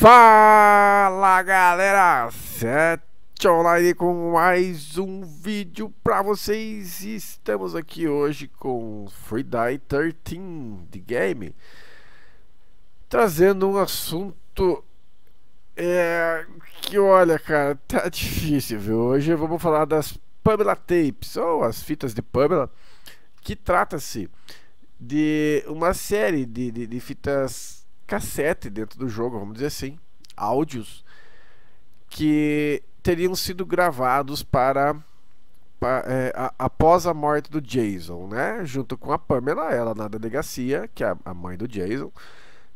Fala galera, sete online com mais um vídeo pra vocês Estamos aqui hoje com Free Die 13 de game Trazendo um assunto é, que olha cara, tá difícil viu Hoje vamos falar das Pamela Tapes ou as fitas de Pamela Que trata-se de uma série de, de, de fitas cassete dentro do jogo, vamos dizer assim, áudios que teriam sido gravados para, para é, a, após a morte do Jason, né? Junto com a Pamela, ela na delegacia, que é a mãe do Jason,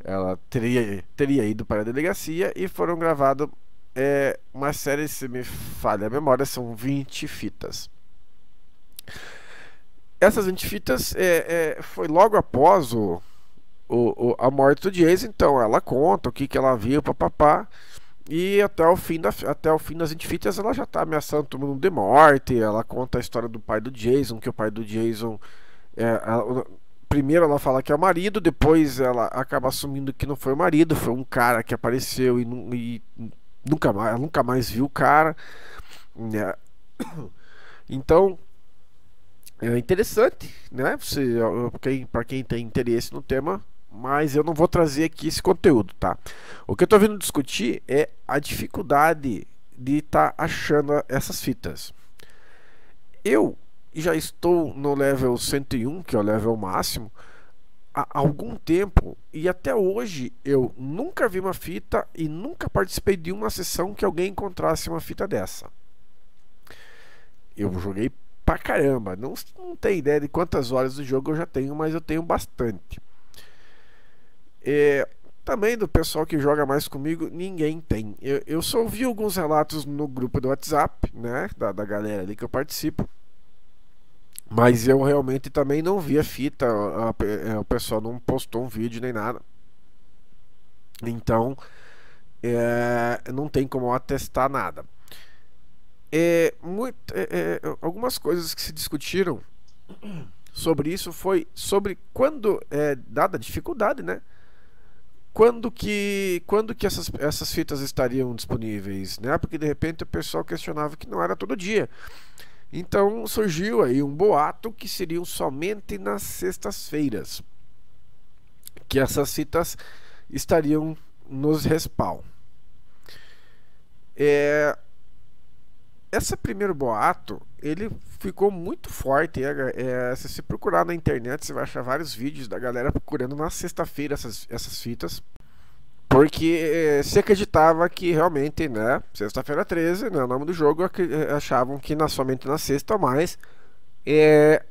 ela teria, teria ido para a delegacia e foram gravados é, uma série, se me falha a memória, são 20 fitas. Essas 20 fitas é, é, foi logo após o o, o, a morte do Jason, então ela conta o que, que ela viu, papapá. E até o fim, da, até o fim das Intifítias ela já está ameaçando todo mundo de morte. Ela conta a história do pai do Jason, que o pai do Jason. É, ela, primeiro ela fala que é o marido, depois ela acaba assumindo que não foi o marido, foi um cara que apareceu e, e nunca, mais, nunca mais viu o cara. Né? Então é interessante, né? Você, para quem tem interesse no tema, mas eu não vou trazer aqui esse conteúdo, tá? O que eu estou vindo discutir é a dificuldade de estar tá achando essas fitas. Eu já estou no level 101, que é o level máximo, há algum tempo e até hoje eu nunca vi uma fita e nunca participei de uma sessão que alguém encontrasse uma fita dessa. Eu joguei pra caramba, não, não tenho ideia de quantas horas do jogo eu já tenho, mas eu tenho bastante. É, também do pessoal que joga mais comigo, ninguém tem. Eu, eu só ouvi alguns relatos no grupo do WhatsApp, né? Da, da galera ali que eu participo. Mas eu realmente também não vi a fita. A, a, é, o pessoal não postou um vídeo nem nada. Então, é, não tem como atestar nada. É, muito, é, é, algumas coisas que se discutiram sobre isso foi sobre quando, é dada a dificuldade, né? quando que quando que essas, essas fitas estariam disponíveis, né? Porque de repente o pessoal questionava que não era todo dia. Então surgiu aí um boato que seriam somente nas sextas-feiras que essas fitas estariam nos respawn. É, esse primeiro boato, ele ficou muito forte. É, é, se você procurar na internet, você vai achar vários vídeos da galera procurando na sexta-feira essas, essas fitas. Porque eh, se acreditava que realmente, né, sexta-feira 13, né, o nome do jogo, eh, achavam que na, somente na sexta, mas é,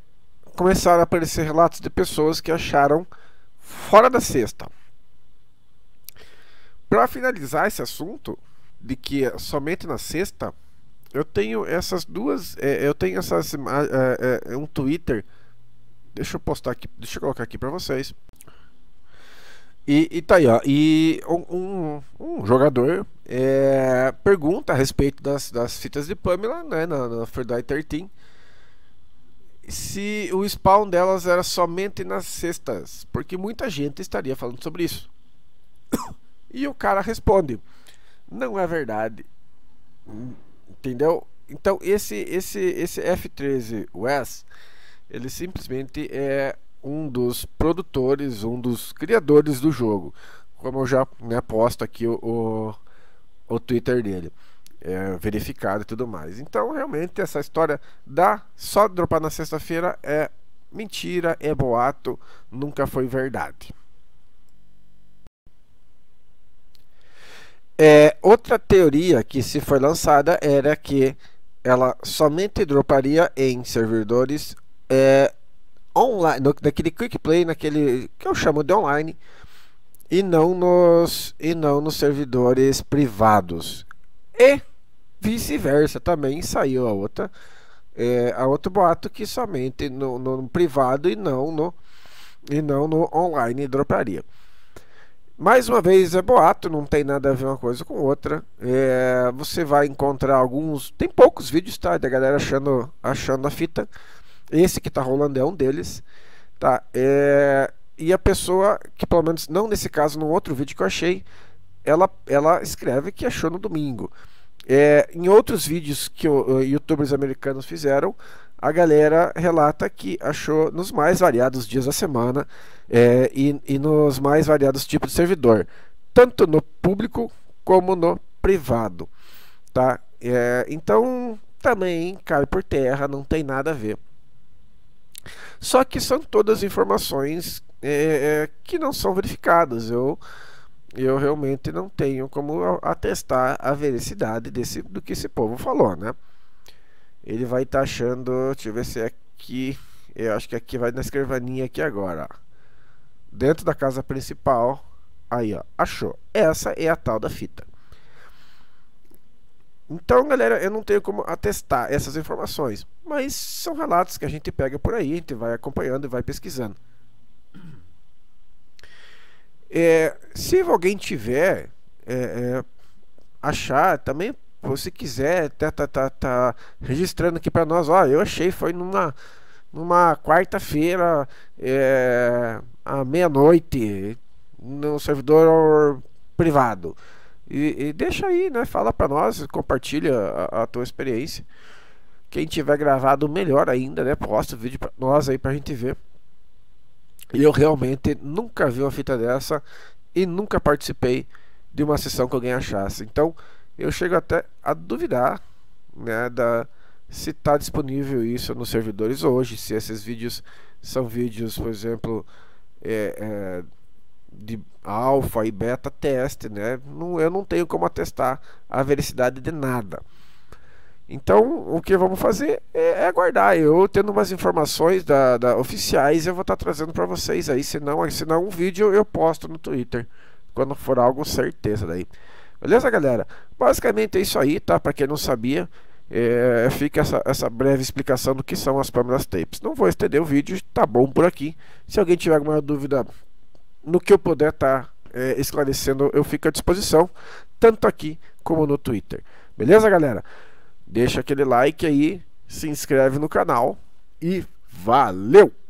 começaram a aparecer relatos de pessoas que acharam fora da sexta. Para finalizar esse assunto, de que somente na sexta, eu tenho essas duas. É, eu tenho essas. É, é, é, um Twitter. Deixa eu postar aqui. Deixa eu colocar aqui pra vocês. E, e tá aí, ó. E um, um, um jogador é, pergunta a respeito das, das fitas de Pamela, né? Na, na Friday 13. Se o spawn delas era somente nas sextas. Porque muita gente estaria falando sobre isso. E o cara responde: Não é verdade. Entendeu? Então esse esse esse F13 West, ele simplesmente é um dos produtores, um dos criadores do jogo. Como eu já né, posto aqui o, o, o Twitter dele. É, verificado e tudo mais. Então, realmente, essa história da só dropar na sexta-feira é mentira, é boato, nunca foi verdade. É, outra teoria que se foi lançada era que ela somente droparia em servidores é, online, no, naquele quick play, naquele que eu chamo de online, e não nos e não nos servidores privados. E vice-versa também saiu a outra é, a outro boato que somente no, no privado e não no e não no online droparia. Mais uma vez, é boato, não tem nada a ver uma coisa com outra. É, você vai encontrar alguns. Tem poucos vídeos, tá? Da galera achando, achando a fita. Esse que tá rolando é um deles, tá? É, e a pessoa, que pelo menos não nesse caso, num outro vídeo que eu achei, ela, ela escreve que achou no domingo. É, em outros vídeos que o, youtubers americanos fizeram, a galera relata que achou nos mais variados dias da semana é, e, e nos mais variados tipos de servidor, tanto no público como no privado. Tá? É, então também cai por terra, não tem nada a ver. Só que são todas informações é, é que não são verificadas. Eu eu realmente não tenho como atestar a veracidade desse, do que esse povo falou, né? Ele vai tá achando, deixa eu ver se é aqui, eu acho que aqui vai na escrivaninha aqui agora. Ó. Dentro da casa principal, aí ó, achou. Essa é a tal da fita. Então, galera, eu não tenho como atestar essas informações, mas são relatos que a gente pega por aí, a gente vai acompanhando e vai pesquisando. É, se alguém tiver, é, é, achar também, se quiser, tá, tá, tá, tá registrando aqui para nós. Ó, eu achei, foi numa, numa quarta-feira, é, à meia-noite, no servidor privado. E, e, deixa aí, né? Fala para nós, compartilha a, a, tua experiência. Quem tiver gravado melhor ainda, né? Posta o vídeo para nós aí para a gente ver. E eu realmente nunca vi uma fita dessa e nunca participei de uma sessão que alguém achasse. Então eu chego até a duvidar né, da, se está disponível isso nos servidores hoje, se esses vídeos são vídeos, por exemplo, é, é, de alfa e beta teste, né? Não, eu não tenho como atestar a veracidade de nada. Então, o que vamos fazer é, é aguardar. Eu tendo umas informações da, da oficiais, eu vou estar tá trazendo para vocês aí. Se não, se não um vídeo, eu posto no Twitter. Quando for algo certeza daí. Beleza, galera? Basicamente é isso aí, tá? Para quem não sabia, é, fica essa, essa breve explicação do que são as câmeras tapes. Não vou estender o vídeo, tá bom por aqui. Se alguém tiver alguma dúvida no que eu puder estar tá, é, esclarecendo, eu fico à disposição, tanto aqui como no Twitter. Beleza, galera? Deixa aquele like aí, se inscreve no canal e valeu!